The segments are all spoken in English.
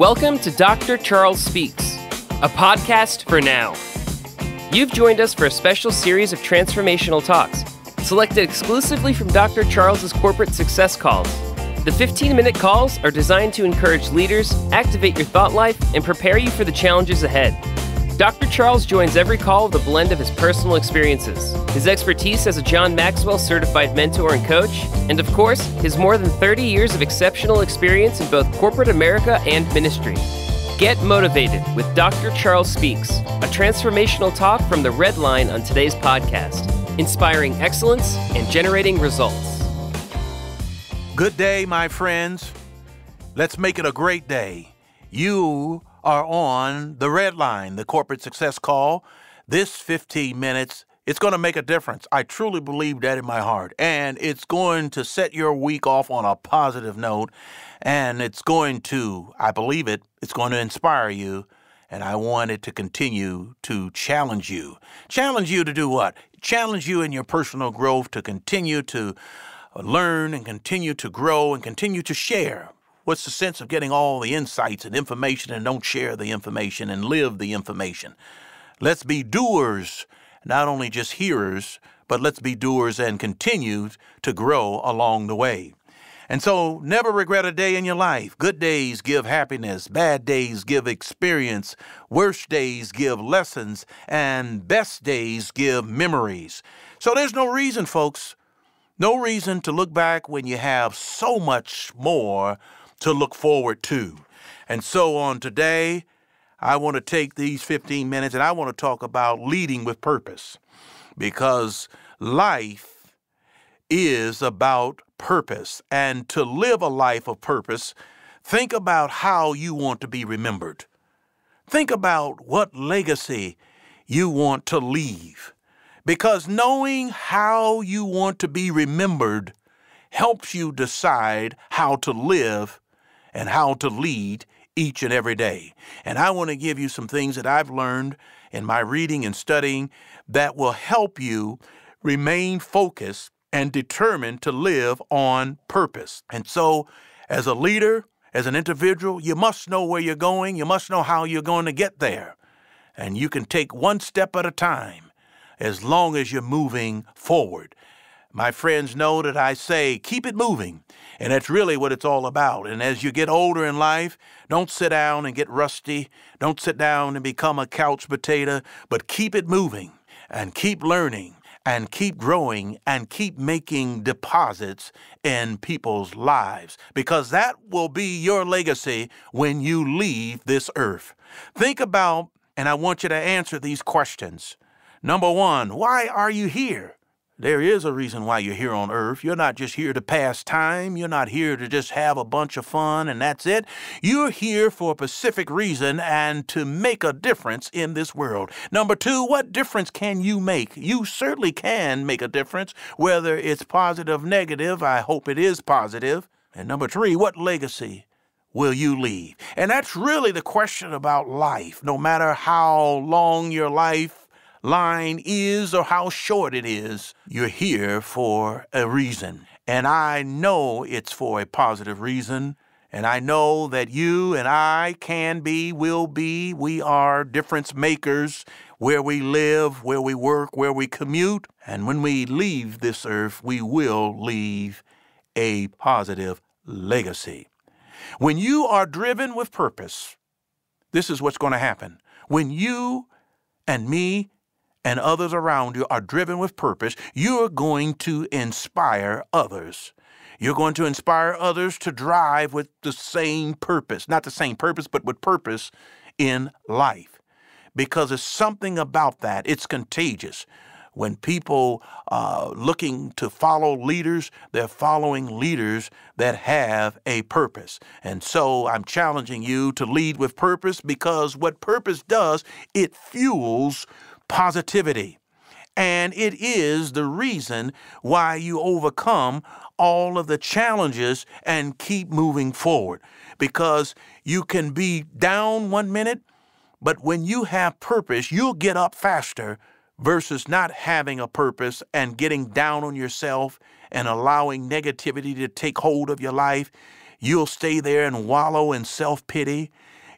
Welcome to Dr. Charles Speaks, a podcast for now. You've joined us for a special series of transformational talks, selected exclusively from Dr. Charles's corporate success calls. The 15 minute calls are designed to encourage leaders, activate your thought life, and prepare you for the challenges ahead. Dr. Charles joins every call with a blend of his personal experiences, his expertise as a John Maxwell certified mentor and coach, and of course, his more than 30 years of exceptional experience in both corporate America and ministry. Get motivated with Dr. Charles Speaks, a transformational talk from the red line on today's podcast, inspiring excellence and generating results. Good day, my friends. Let's make it a great day. You are on the red line, the corporate success call. This 15 minutes, it's going to make a difference. I truly believe that in my heart. And it's going to set your week off on a positive note. And it's going to, I believe it, it's going to inspire you. And I want it to continue to challenge you. Challenge you to do what? Challenge you in your personal growth to continue to learn and continue to grow and continue to share What's the sense of getting all the insights and information and don't share the information and live the information? Let's be doers, not only just hearers, but let's be doers and continue to grow along the way. And so, never regret a day in your life. Good days give happiness, bad days give experience, worst days give lessons, and best days give memories. So, there's no reason, folks, no reason to look back when you have so much more to look forward to. And so on today, I want to take these 15 minutes and I want to talk about leading with purpose because life is about purpose. And to live a life of purpose, think about how you want to be remembered. Think about what legacy you want to leave. Because knowing how you want to be remembered helps you decide how to live and how to lead each and every day. And I want to give you some things that I've learned in my reading and studying that will help you remain focused and determined to live on purpose. And so, as a leader, as an individual, you must know where you're going, you must know how you're going to get there. And you can take one step at a time as long as you're moving forward. My friends know that I say, keep it moving. And that's really what it's all about. And as you get older in life, don't sit down and get rusty. Don't sit down and become a couch potato, but keep it moving and keep learning and keep growing and keep making deposits in people's lives because that will be your legacy when you leave this earth. Think about, and I want you to answer these questions. Number one, why are you here? There is a reason why you're here on earth. You're not just here to pass time. You're not here to just have a bunch of fun and that's it. You're here for a specific reason and to make a difference in this world. Number two, what difference can you make? You certainly can make a difference, whether it's positive, negative. I hope it is positive. And number three, what legacy will you leave? And that's really the question about life. No matter how long your life line is or how short it is, you're here for a reason. And I know it's for a positive reason. And I know that you and I can be, will be, we are difference makers where we live, where we work, where we commute. And when we leave this earth, we will leave a positive legacy. When you are driven with purpose, this is what's going to happen. When you and me and others around you are driven with purpose, you are going to inspire others. You're going to inspire others to drive with the same purpose, not the same purpose, but with purpose in life. Because there's something about that, it's contagious. When people are uh, looking to follow leaders, they're following leaders that have a purpose. And so I'm challenging you to lead with purpose because what purpose does, it fuels positivity. And it is the reason why you overcome all of the challenges and keep moving forward. Because you can be down one minute, but when you have purpose, you'll get up faster versus not having a purpose and getting down on yourself and allowing negativity to take hold of your life. You'll stay there and wallow in self pity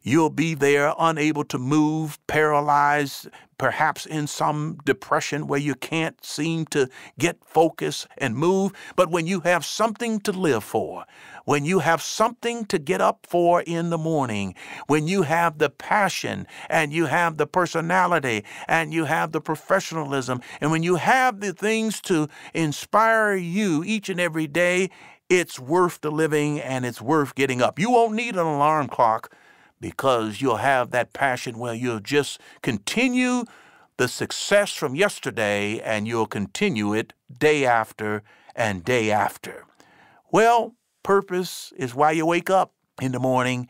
You'll be there unable to move, paralyzed, perhaps in some depression where you can't seem to get focus and move. But when you have something to live for, when you have something to get up for in the morning, when you have the passion and you have the personality and you have the professionalism, and when you have the things to inspire you each and every day, it's worth the living and it's worth getting up. You won't need an alarm clock because you'll have that passion where you'll just continue the success from yesterday and you'll continue it day after and day after. Well, purpose is why you wake up in the morning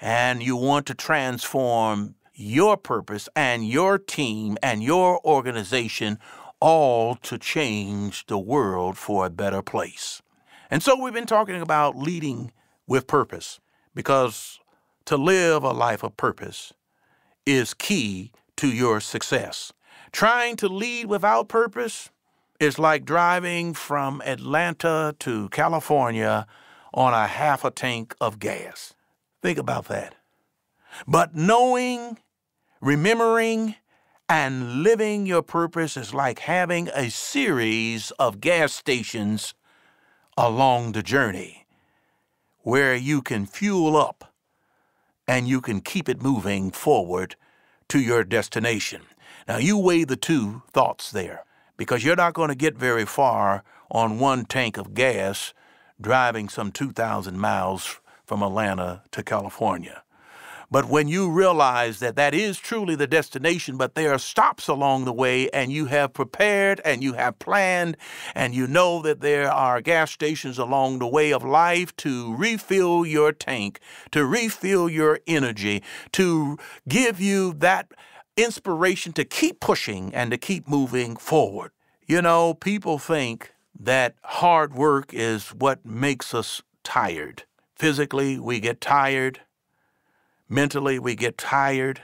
and you want to transform your purpose and your team and your organization all to change the world for a better place. And so we've been talking about leading with purpose because to live a life of purpose is key to your success. Trying to lead without purpose is like driving from Atlanta to California on a half a tank of gas. Think about that. But knowing, remembering, and living your purpose is like having a series of gas stations along the journey where you can fuel up and you can keep it moving forward to your destination. Now, you weigh the two thoughts there because you're not going to get very far on one tank of gas driving some 2,000 miles from Atlanta to California. But when you realize that that is truly the destination, but there are stops along the way, and you have prepared and you have planned, and you know that there are gas stations along the way of life to refill your tank, to refill your energy, to give you that inspiration to keep pushing and to keep moving forward. You know, people think that hard work is what makes us tired. Physically, we get tired. Mentally, we get tired.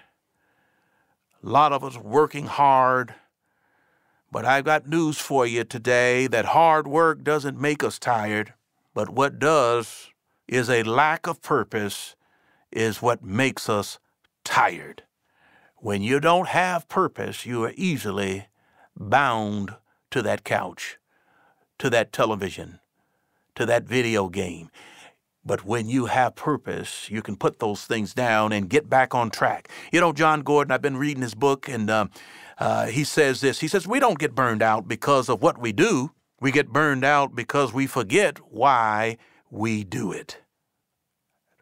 A lot of us working hard. But I've got news for you today that hard work doesn't make us tired, but what does is a lack of purpose is what makes us tired. When you don't have purpose, you are easily bound to that couch, to that television, to that video game. But when you have purpose, you can put those things down and get back on track. You know, John Gordon, I've been reading his book, and um, uh, he says this He says, We don't get burned out because of what we do, we get burned out because we forget why we do it.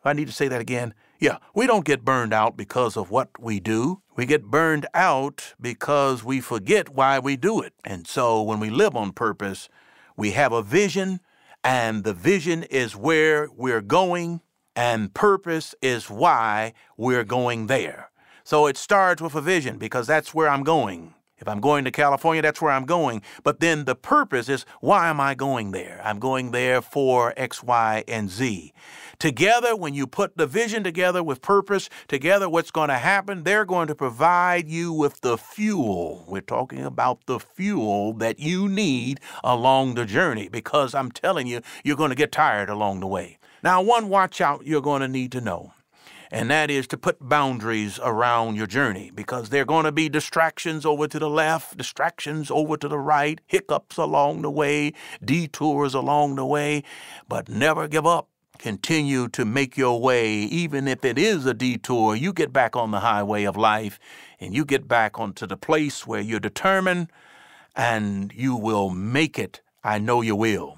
I need to say that again. Yeah, we don't get burned out because of what we do. We get burned out because we forget why we do it. And so when we live on purpose, we have a vision and the vision is where we're going, and purpose is why we're going there. So it starts with a vision because that's where I'm going. If I'm going to California, that's where I'm going. But then the purpose is why am I going there? I'm going there for X, Y, and Z. Together, when you put the vision together with purpose, together, what's going to happen, they're going to provide you with the fuel. We're talking about the fuel that you need along the journey because I'm telling you, you're going to get tired along the way. Now, one watch out you're going to need to know and that is to put boundaries around your journey because there are going to be distractions over to the left, distractions over to the right, hiccups along the way, detours along the way, but never give up. Continue to make your way, even if it is a detour. You get back on the highway of life and you get back onto the place where you're determined and you will make it. I know you will.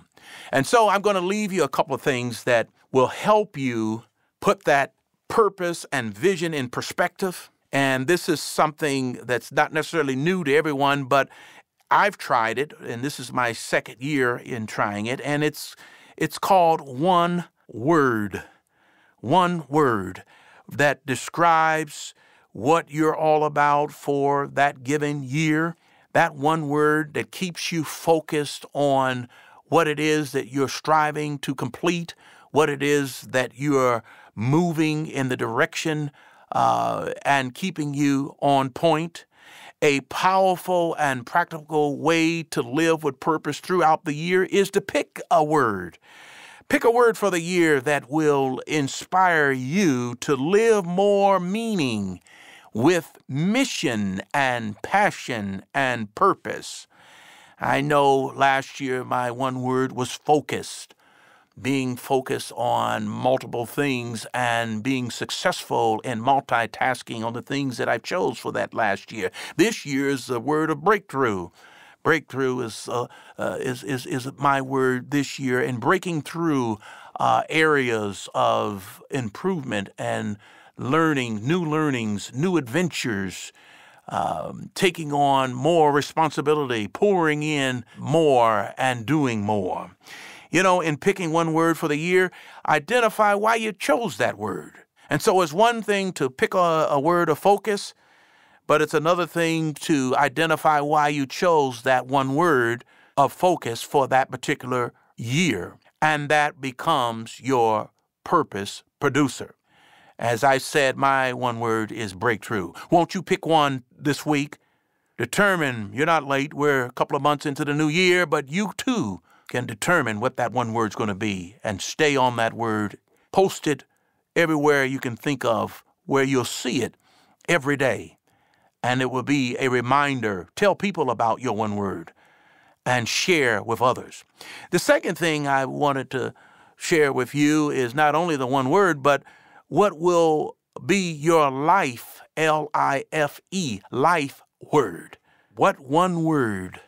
And so I'm going to leave you a couple of things that will help you put that purpose and vision in perspective. And this is something that's not necessarily new to everyone, but I've tried it, and this is my second year in trying it, and it's it's called one word. One word that describes what you're all about for that given year. That one word that keeps you focused on what it is that you're striving to complete, what it is that you're moving in the direction uh, and keeping you on point. A powerful and practical way to live with purpose throughout the year is to pick a word. Pick a word for the year that will inspire you to live more meaning with mission and passion and purpose. I know last year my one word was focused being focused on multiple things and being successful in multitasking on the things that I chose for that last year. This year is the word of breakthrough. Breakthrough is, uh, uh, is, is, is my word this year, and breaking through uh, areas of improvement and learning, new learnings, new adventures, um, taking on more responsibility, pouring in more, and doing more. You know, in picking one word for the year, identify why you chose that word. And so it's one thing to pick a, a word of focus, but it's another thing to identify why you chose that one word of focus for that particular year. And that becomes your purpose producer. As I said, my one word is breakthrough. Won't you pick one this week? Determine you're not late. We're a couple of months into the new year, but you too can determine what that one word's going to be and stay on that word. Post it everywhere you can think of where you'll see it every day. And it will be a reminder. Tell people about your one word and share with others. The second thing I wanted to share with you is not only the one word, but what will be your life, L I F E, life word. What one word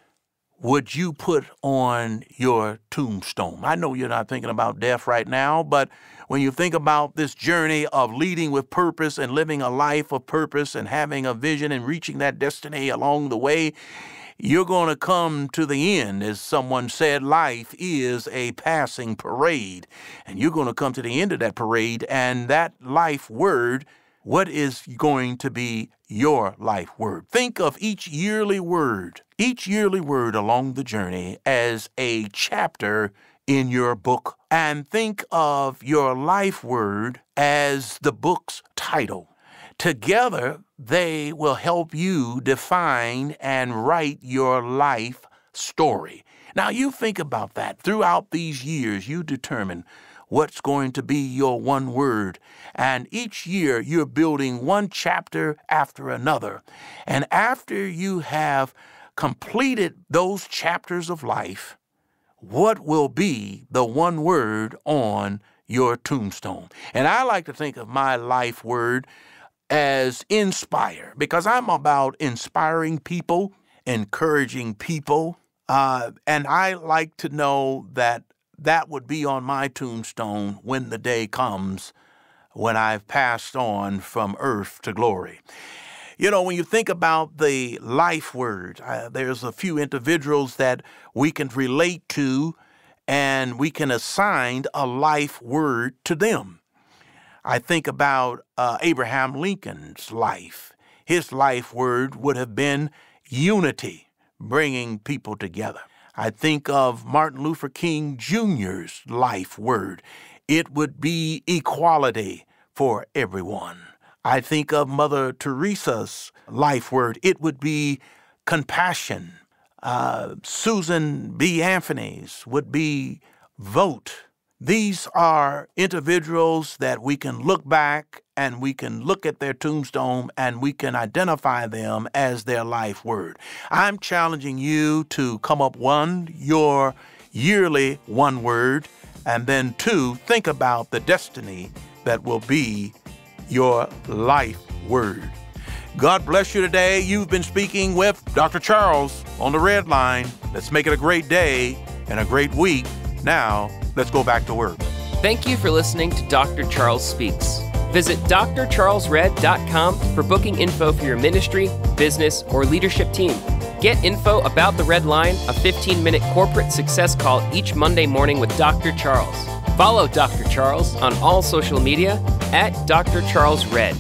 would you put on your tombstone? I know you're not thinking about death right now, but when you think about this journey of leading with purpose and living a life of purpose and having a vision and reaching that destiny along the way, you're going to come to the end. As someone said, life is a passing parade. And you're going to come to the end of that parade, and that life word what is going to be your life word? Think of each yearly word, each yearly word along the journey as a chapter in your book, and think of your life word as the book's title. Together, they will help you define and write your life story. Now, you think about that. Throughout these years, you determine what's going to be your one word. And each year you're building one chapter after another. And after you have completed those chapters of life, what will be the one word on your tombstone? And I like to think of my life word as inspire because I'm about inspiring people, encouraging people. Uh, and I like to know that that would be on my tombstone when the day comes when I've passed on from earth to glory. You know, when you think about the life word, uh, there's a few individuals that we can relate to and we can assign a life word to them. I think about uh, Abraham Lincoln's life. His life word would have been unity, bringing people together. I think of Martin Luther King Jr.'s life word. It would be equality for everyone. I think of Mother Teresa's life word. It would be compassion. Uh, Susan B. Anthony's would be vote. These are individuals that we can look back and we can look at their tombstone and we can identify them as their life word. I'm challenging you to come up one, your yearly one word, and then two, think about the destiny that will be your life word. God bless you today. You've been speaking with Dr. Charles on the Red Line. Let's make it a great day and a great week. Now, let's go back to work. Thank you for listening to Dr. Charles Speaks. Visit drcharlesred.com for booking info for your ministry, business, or leadership team. Get info about the Red Line, a 15 minute corporate success call each Monday morning with Dr. Charles. Follow Dr. Charles on all social media at Dr. Charles Red.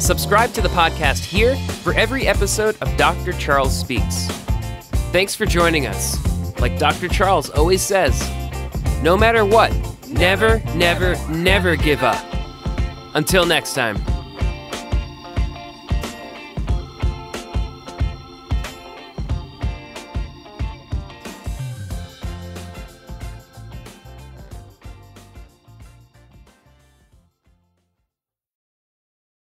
Subscribe to the podcast here for every episode of Dr. Charles Speaks. Thanks for joining us. Like Dr. Charles always says, no matter what, never, never, never give up. Until next time.